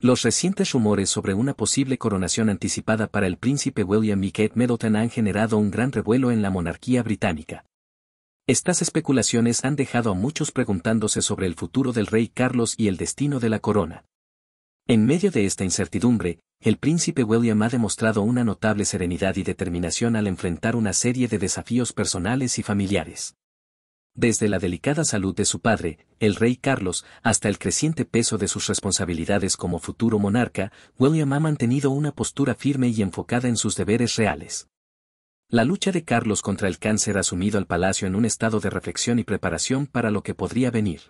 Los recientes rumores sobre una posible coronación anticipada para el príncipe William y Kate Middleton han generado un gran revuelo en la monarquía británica. Estas especulaciones han dejado a muchos preguntándose sobre el futuro del rey Carlos y el destino de la corona. En medio de esta incertidumbre, el príncipe William ha demostrado una notable serenidad y determinación al enfrentar una serie de desafíos personales y familiares desde la delicada salud de su padre, el rey Carlos, hasta el creciente peso de sus responsabilidades como futuro monarca, William ha mantenido una postura firme y enfocada en sus deberes reales. La lucha de Carlos contra el cáncer ha sumido al palacio en un estado de reflexión y preparación para lo que podría venir.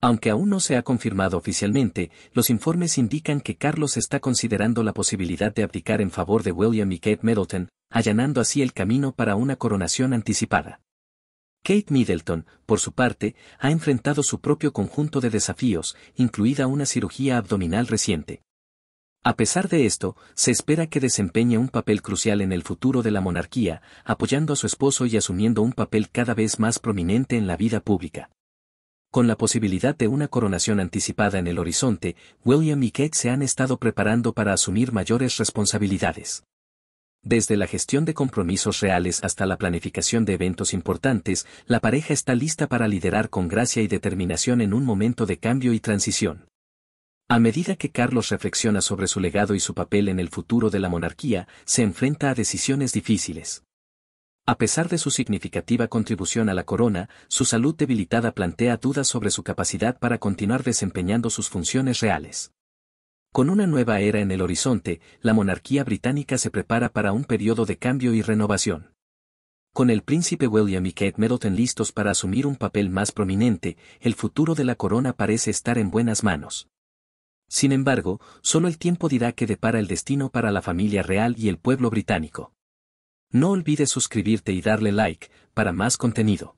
Aunque aún no se ha confirmado oficialmente, los informes indican que Carlos está considerando la posibilidad de abdicar en favor de William y Kate Middleton, allanando así el camino para una coronación anticipada. Kate Middleton, por su parte, ha enfrentado su propio conjunto de desafíos, incluida una cirugía abdominal reciente. A pesar de esto, se espera que desempeñe un papel crucial en el futuro de la monarquía, apoyando a su esposo y asumiendo un papel cada vez más prominente en la vida pública. Con la posibilidad de una coronación anticipada en el horizonte, William y Kate se han estado preparando para asumir mayores responsabilidades. Desde la gestión de compromisos reales hasta la planificación de eventos importantes, la pareja está lista para liderar con gracia y determinación en un momento de cambio y transición. A medida que Carlos reflexiona sobre su legado y su papel en el futuro de la monarquía, se enfrenta a decisiones difíciles. A pesar de su significativa contribución a la corona, su salud debilitada plantea dudas sobre su capacidad para continuar desempeñando sus funciones reales. Con una nueva era en el horizonte, la monarquía británica se prepara para un periodo de cambio y renovación. Con el príncipe William y Kate Middleton listos para asumir un papel más prominente, el futuro de la corona parece estar en buenas manos. Sin embargo, solo el tiempo dirá qué depara el destino para la familia real y el pueblo británico. No olvides suscribirte y darle like para más contenido.